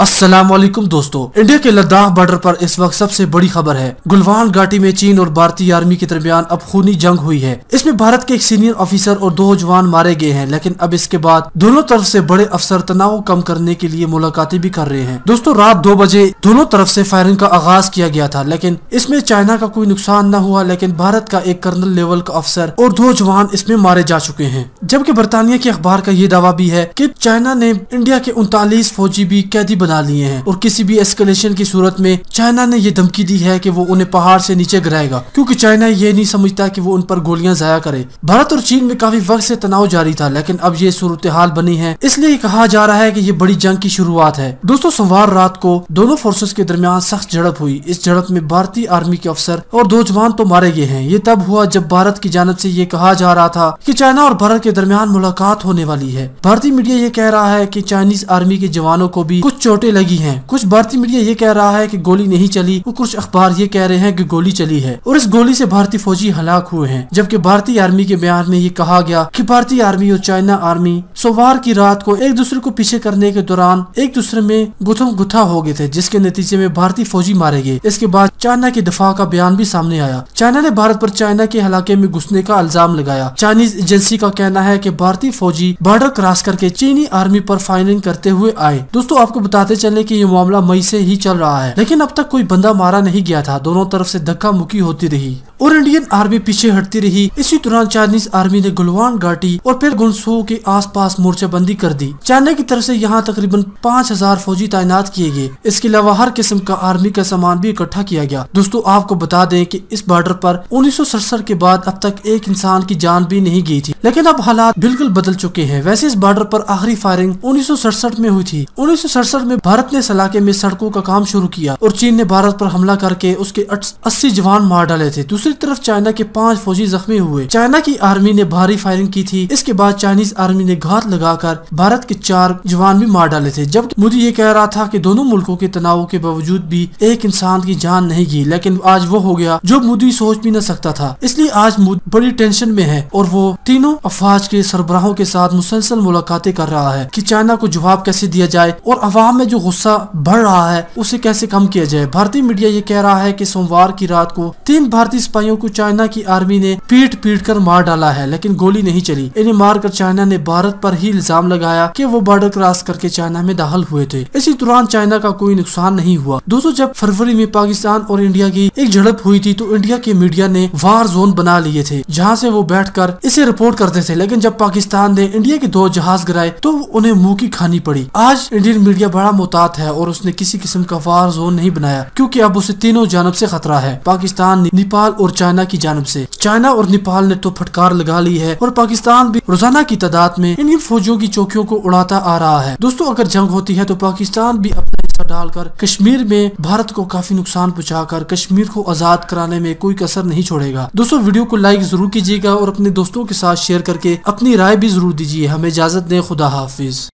असलम वालेकुम दोस्तों इंडिया के लद्दाख बॉर्डर पर इस वक्त सबसे बड़ी खबर है गुलवान घाटी में चीन और भारतीय आर्मी के दरमियान अब खूनी जंग हुई है इसमें भारत के एक सीनियर ऑफिसर और दो जवान मारे गए हैं लेकिन अब इसके बाद दोनों तरफ से बड़े अफसर तनाव कम करने के लिए मुलाकातें भी कर रहे हैं दोस्तों रात दो बजे दोनों तरफ ऐसी फायरिंग का आगाज किया गया था लेकिन इसमें चाइना का कोई नुकसान न हुआ लेकिन भारत का एक कर्नल लेवल का अफसर और दो जवान इसमें मारे जा चुके हैं जबकि बरतानिया के अखबार का ये दावा भी है कि चाइना ने इंडिया के उनतालीस फौजी भी कैदी बना लिए हैं और किसी भी एस्केलेशन की सूरत में चाइना ने ये धमकी दी है कि वो उन्हें पहाड़ से नीचे गिराएगा क्योंकि चाइना ये नहीं समझता कि वो उन पर गोलियां जाया करे भारत और चीन में काफी वक्त से तनाव जारी था लेकिन अब ये सूरत हाल बनी है इसलिए कहा जा रहा है की ये बड़ी जंग की शुरुआत है दोस्तों सोमवार रात को दोनों फोर्सेज के दरमियान सख्त झड़प हुई इस झड़प में भारतीय आर्मी के अफसर और दो जवान तो मारे गए हैं ये तब हुआ जब भारत की जानब ऐसी ये कहा जा रहा था की चाइना और भारत के दरमियान मुलाकात होने वाली है भारतीय मीडिया ये कह रहा है की चाइनीज आर्मी के जवानों को भी कुछ चोटें लगी है कुछ भारतीय मीडिया ये कह रहा है की गोली नहीं चली और कुछ अखबार ये कह रहे हैं की गोली चली है और इस गोली से भारतीय फौजी हलाक हुए हैं जबकि भारतीय आर्मी के बयान में ये कहा गया की भारतीय आर्मी और चाइना आर्मी सोमवार की रात को एक दूसरे को पीछे करने के दौरान एक दूसरे में गुथम गुथा हो गए थे जिसके नतीजे में भारतीय फौजी मारे गए इसके बाद चाइना के दफा का बयान भी सामने आया चाइना ने भारत पर चाइना के हलाके में घुसने का इल्जाम लगाया चाइनीज एजेंसी का कहना है की भारतीय फौजी बॉर्डर क्रॉस करके चीनी आर्मी आरोप फायरिंग करते हुए आए दोस्तों आपको बताते चले की ये मामला मई ऐसी ही चल रहा है लेकिन अब तक कोई बंदा मारा नहीं गया था दोनों तरफ ऐसी धक्का मुक्की होती रही और इंडियन आर्मी पीछे हटती रही इसी दौरान चाइनीज आर्मी ने गुलवान घाटी और फिर गुनसो के आसपास मोर्चाबंदी कर दी चाइना की तरफ से यहाँ तकरीबन पाँच हजार फौजी तैनात किए गए इसके अलावा हर किस्म का आर्मी का सामान भी इकट्ठा किया गया दोस्तों आपको बता दें की इस बॉर्डर पर उन्नीस के बाद अब तक एक इंसान की जान भी नहीं गई थी लेकिन अब हालात बिल्कुल बदल चुके हैं वैसे इस बॉर्डर पर आखिरी फायरिंग उन्नीस में हुई थी उन्नीस में भारत ने सलाके में सड़कों का काम शुरू किया और चीन ने भारत पर हमला करके उसके अस्सी जवान मार डाले थे दूसरे दूसरी तरफ चाइना के पांच फौजी जख्मी हुए चाइना की आर्मी ने भारी फायरिंग की थी इसके बाद चाइनीज आर्मी ने घात लगाकर भारत के चार जवान भी मार डाले थे जब मोदी ये कह रहा था कि दोनों मुल्कों के तनाव के बावजूद भी एक इंसान की जान नहीं गई लेकिन आज वो हो गया जो मोदी सोच भी न सकता था इसलिए आज बड़ी टेंशन में है और वो तीनों अफवाज के सरबराहों के साथ मुसलसल मुलाकातें कर रहा है की चाइना को जवाब कैसे दिया जाए और अवाम में जो गुस्सा बढ़ रहा है उसे कैसे कम किया जाए भारतीय मीडिया ये कह रहा है की सोमवार की रात को तीन भारतीय सिपाहियों को चाइना की आर्मी ने पीट पीट कर मार डाला है लेकिन गोली नहीं चली इन्हें मारकर चाइना ने भारत पर ही इल्जाम लगाया कि वो बॉर्डर क्रॉस करके चाइना में दाखिल हुए थे इसी दौरान चाइना का कोई नुकसान नहीं हुआ दोस्तों जब फरवरी में पाकिस्तान और इंडिया की एक झड़प हुई थी तो इंडिया के मीडिया ने वार जोन बना लिए थे जहाँ से वो बैठ कर इसे रिपोर्ट करते थे लेकिन जब पाकिस्तान ने इंडिया के दो जहाज गिराए तो उन्हें मुँह की खानी पड़ी आज इंडियन मीडिया बड़ा मोहतात है और उसने किसी किस्म का वार जोन नहीं बनाया क्यूँकी अब उसे तीनों जानब ऐसी खतरा है पाकिस्तान नेपाल और और चाइना की जानब से चाइना और नेपाल ने तो फटकार लगा ली है और पाकिस्तान भी रोजाना की तादाद में इन फौजियों की चौकियों को उड़ाता आ रहा है दोस्तों अगर जंग होती है तो पाकिस्तान भी अपना हिस्सा डालकर कश्मीर में भारत को काफी नुकसान पहुंचाकर कश्मीर को आजाद कराने में कोई कसर नहीं छोड़ेगा दोस्तों वीडियो को लाइक जरूर कीजिएगा और अपने दोस्तों के साथ शेयर करके अपनी राय भी जरूर दीजिए हमें इजाजत दें खुदा हाफिज